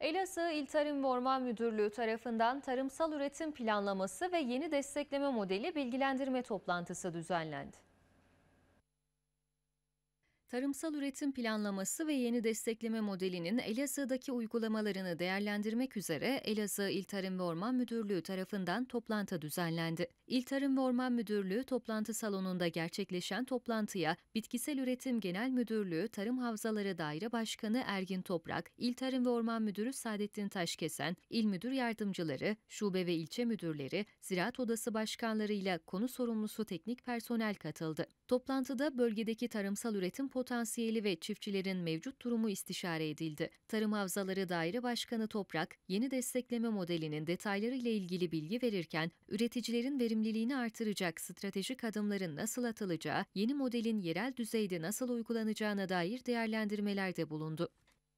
Elazığ İl Tarım ve Orman Müdürlüğü tarafından tarımsal üretim planlaması ve yeni destekleme modeli bilgilendirme toplantısı düzenlendi. Tarımsal üretim planlaması ve yeni destekleme modelinin Elazığ'daki uygulamalarını değerlendirmek üzere Elazığ İl Tarım ve Orman Müdürlüğü tarafından toplantı düzenlendi. İl Tarım ve Orman Müdürlüğü toplantı salonunda gerçekleşen toplantıya Bitkisel Üretim Genel Müdürlüğü Tarım Havzaları Daire Başkanı Ergin Toprak, İl Tarım ve Orman Müdürü Saadettin Taşkesen, İl Müdür Yardımcıları, şube ve ilçe müdürleri, Ziraat Odası Başkanları ile konu sorumlusu teknik personel katıldı. Toplantıda bölgedeki tarımsal üretim potansiyeli ve çiftçilerin mevcut durumu istişare edildi. Tarım Havzaları Daire Başkanı Toprak, yeni destekleme modelinin detayları ile ilgili bilgi verirken, üreticilerin verimliliğini artıracak stratejik adımların nasıl atılacağı, yeni modelin yerel düzeyde nasıl uygulanacağına dair değerlendirmelerde bulundu.